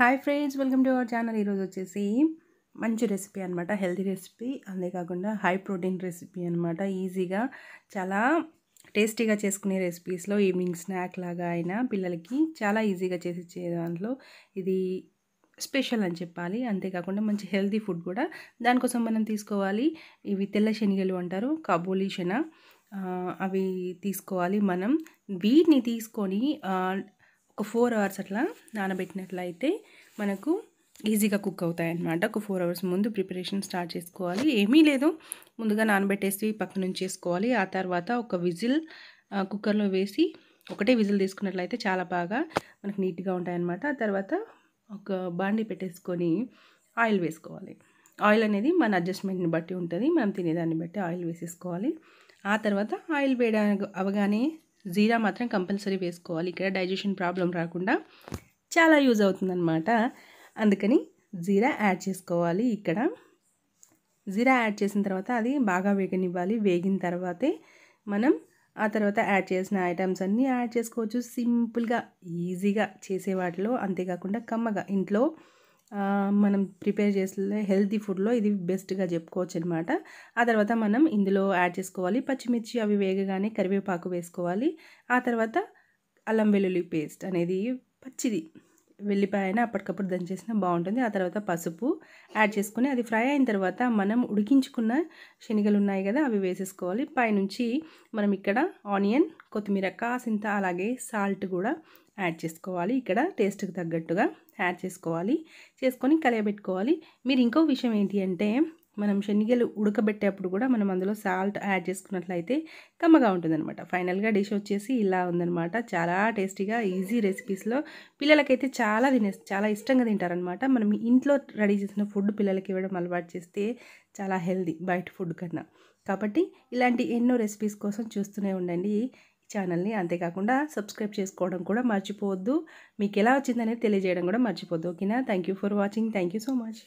hi friends welcome to our channel ఈరోజు వచ్చేసి మంచి రెసిపీ అనమాట హెల్తీ రెసిపీ అంతేకాకుండా హై ప్రోటీన్ రెసిపీ అనమాట ఈజీగా చాలా టేస్టీగా చేసుకునే రెసిపీస్లో ఈవినింగ్ స్నాక్ లాగా అయినా పిల్లలకి చాలా ఈజీగా చేసి ఇచ్చే దాంట్లో ఇది స్పెషల్ అని చెప్పాలి అంతేకాకుండా మంచి హెల్తీ ఫుడ్ కూడా దానికోసం మనం తీసుకోవాలి ఇవి తెల్ల శనిగలు అంటారు కాబోలీ శన అవి తీసుకోవాలి మనం వీటిని తీసుకొని ఒక ఫోర్ అవర్స్ అట్లా నానబెట్టినట్లయితే మనకు ఈజీగా కుక్ అవుతాయి ఒక ఫోర్ అవర్స్ ముందు ప్రిపరేషన్ స్టార్ట్ చేసుకోవాలి ఏమీ లేదు ముందుగా నానబెట్టేసి నుంచి చేసుకోవాలి ఆ తర్వాత ఒక విజిల్ కుక్కర్లో వేసి ఒకటే విజిల్ తీసుకున్నట్లయితే చాలా బాగా మనకు నీట్గా ఉంటాయన్నమాట ఆ తర్వాత ఒక బాండి పెట్టేసుకొని ఆయిల్ వేసుకోవాలి ఆయిల్ అనేది మన అడ్జస్ట్మెంట్ని బట్టి ఉంటుంది మనం తినేదాన్ని బట్టి ఆయిల్ వేసేసుకోవాలి ఆ తర్వాత ఆయిల్ వేయడానికి అవగానే జీరా మాత్రం కంపల్సరీ వేసుకోవాలి ఇక్కడ డైజెషన్ ప్రాబ్లం రాకుండా చాలా యూజ్ అవుతుందన్నమాట అందుకని జీరా యాడ్ చేసుకోవాలి ఇక్కడ జీరా యాడ్ చేసిన తర్వాత అది బాగా వేగనివ్వాలి వేగిన తర్వాతే మనం ఆ తర్వాత యాడ్ చేసిన ఐటమ్స్ అన్నీ యాడ్ చేసుకోవచ్చు సింపుల్గా ఈజీగా చేసే వాటిలో అంతేకాకుండా కమ్మగా ఇంట్లో మనం ప్రిపేర్ చేసే హెల్తీ ఫుడ్లో ఇది బెస్ట్గా చెప్పుకోవచ్చు అనమాట ఆ తర్వాత మనం ఇందులో యాడ్ చేసుకోవాలి పచ్చిమిర్చి అవి వేగగానే కరివేపాకు వేసుకోవాలి ఆ తర్వాత అల్లం వెల్లుల్లి పేస్ట్ అనేది పచ్చిది వెల్లిపాయన అప్పటికప్పుడు దంచేసినా బాగుంటుంది ఆ తర్వాత పసుపు యాడ్ చేసుకుని అది ఫ్రై అయిన తర్వాత మనం ఉడికించుకున్న శనిగలు ఉన్నాయి కదా అవి వేసేసుకోవాలి పైనుంచి మనం ఇక్కడ ఆనియన్ కొత్తిమీర కాసింత అలాగే సాల్ట్ కూడా యాడ్ చేసుకోవాలి ఇక్కడ టేస్ట్కి తగ్గట్టుగా యాడ్ చేసుకోవాలి చేసుకొని కలియబెట్టుకోవాలి మీరు ఇంకో విషయం ఏంటి అంటే మనం శనిగలు ఉడకబెట్టేప్పుడు కూడా మనం అందులో సాల్ట్ యాడ్ చేసుకున్నట్లయితే కమ్మగా ఉంటుందన్నమాట ఫైనల్గా డిష్ వచ్చేసి ఇలా ఉందన్నమాట చాలా టేస్టీగా ఈజీ రెసిపీస్లో పిల్లలకైతే చాలా తినే చాలా ఇష్టంగా తింటారనమాట మనం ఇంట్లో రెడీ చేసిన ఫుడ్ పిల్లలకి ఇవ్వడం అలవాటు చేస్తే చాలా హెల్దీ బయట ఫుడ్ కన్నా కాబట్టి ఇలాంటి ఎన్నో రెసిపీస్ కోసం చూస్తూనే ఉండండి ఛానల్ని అంతేకాకుండా సబ్స్క్రైబ్ చేసుకోవడం కూడా మర్చిపోవద్దు మీకు ఎలా వచ్చిందనేది తెలియజేయడం కూడా మర్చిపోద్దు ఓకేనా thank for watching thank so much